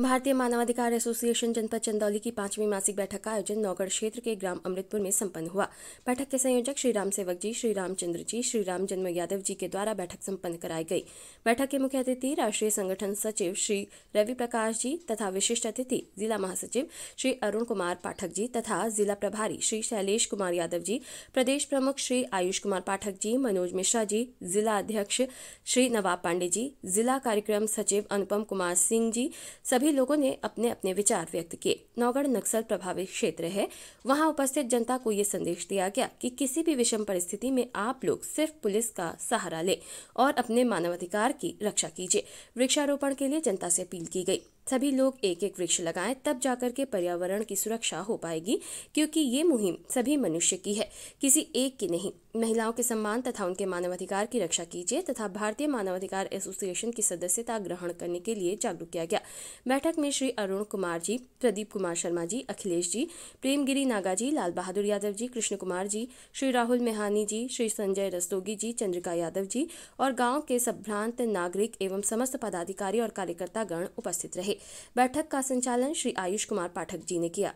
भारतीय मानवाधिकार एसोसिएशन जनपद चंदौली की पांचवी मासिक बैठक का आयोजन नौगढ़ क्षेत्र के ग्राम अमृतपुर में संपन्न हुआ बैठक के संयोजक श्री राम सेवक जी श्री रामचंद्र जी श्री राम जन्म यादव जी के द्वारा बैठक संपन्न कराई गई बैठक के मुख्य अतिथि राष्ट्रीय संगठन सचिव श्री रवि प्रकाश जी तथा विशिष्ट अतिथि जिला महासचिव श्री अरुण कुमार पाठक जी तथा जिला प्रभारी श्री शैलेश कुमार यादव जी प्रदेश प्रमुख श्री आयुष कुमार पाठक जी मनोज मिश्रा जी जिला अध्यक्ष श्री नवाब पांडे जी जिला कार्यक्रम सचिव अनुपम कुमार सिंह जी सभी सभी लोगों ने अपने अपने विचार व्यक्त किए नौगढ़ नक्सल प्रभावित क्षेत्र है वहां उपस्थित जनता को ये संदेश दिया गया कि किसी भी विषम परिस्थिति में आप लोग सिर्फ पुलिस का सहारा लें और अपने मानवाधिकार की रक्षा कीजिए वृक्षारोपण के लिए जनता से अपील की गई सभी लोग एक एक वृक्ष लगाएं तब जाकर के पर्यावरण की सुरक्षा हो पाएगी क्योंकि ये मुहिम सभी मनुष्य की है किसी एक की नहीं महिलाओं के सम्मान तथा उनके मानवाधिकार की रक्षा कीजिए तथा भारतीय मानवाधिकार एसोसिएशन की सदस्यता ग्रहण करने के लिए जागरूक किया गया बैठक में श्री अरुण कुमार जी प्रदीप कुमार शर्मा जी अखिलेश जी प्रेमगिरी नागा जी लाल बहादुर यादव जी कृष्ण कुमार जी श्री राहुल मेहानी जी श्री संजय रस्तोगी जी चंद्रिका यादव जी और गांव के संभ्रांत नागरिक एवं समस्त पदाधिकारी और कार्यकर्तागण उपस्थित रहे बैठक का संचालन श्री आयुष कुमार पाठक जी ने किया